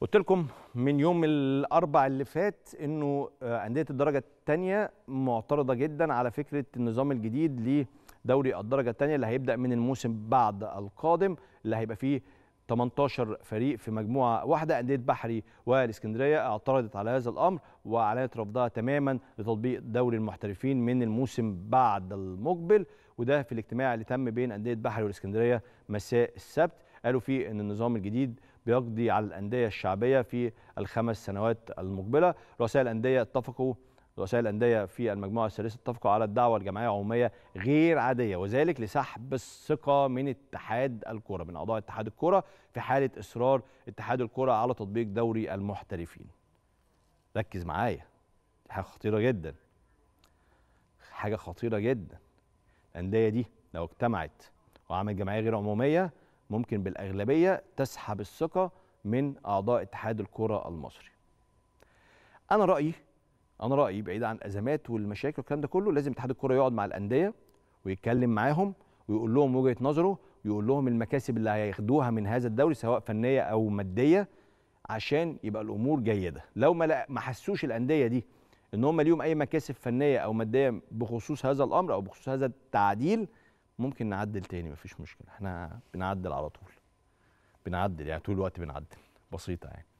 قلت لكم من يوم الاربع اللي فات انه آه، انديه الدرجه الثانيه معترضه جدا على فكره النظام الجديد لدوري الدرجه الثانيه اللي هيبدا من الموسم بعد القادم اللي هيبقى فيه 18 فريق في مجموعه واحده انديه بحري والاسكندريه اعترضت على هذا الامر واعلنت رفضها تماما لتطبيق دوري المحترفين من الموسم بعد المقبل وده في الاجتماع اللي تم بين انديه بحري والاسكندريه مساء السبت قالوا فيه ان النظام الجديد بيقضي على الانديه الشعبيه في الخمس سنوات المقبله رؤساء الانديه اتفقوا رؤساء الانديه في المجموعه الثالثه اتفقوا على الدعوه الجماعيه عموميه غير عاديه وذلك لسحب الثقه من اتحاد الكره من اعضاء اتحاد الكره في حاله اصرار اتحاد الكره على تطبيق دوري المحترفين. ركز معايا حاجه خطيره جدا. حاجه خطيره جدا. الانديه دي لو اجتمعت وعملت جمعيه غير عموميه ممكن بالاغلبيه تسحب الثقه من اعضاء اتحاد الكره المصري. انا رايي انا رايي بعيد عن الازمات والمشاكل والكلام ده كله لازم اتحاد الكره يقعد مع الانديه ويتكلم معاهم ويقول لهم وجهه نظره ويقول لهم المكاسب اللي هياخدوها من هذا الدوري سواء فنيه او ماديه عشان يبقى الامور جيده لو ما ما حسوش الانديه دي ان هم ليهم اي مكاسب فنيه او ماديه بخصوص هذا الامر او بخصوص هذا التعديل ممكن نعدل تاني مفيش مشكله احنا بنعدل على طول بنعدل يعني طول الوقت بنعدل بسيطه يعني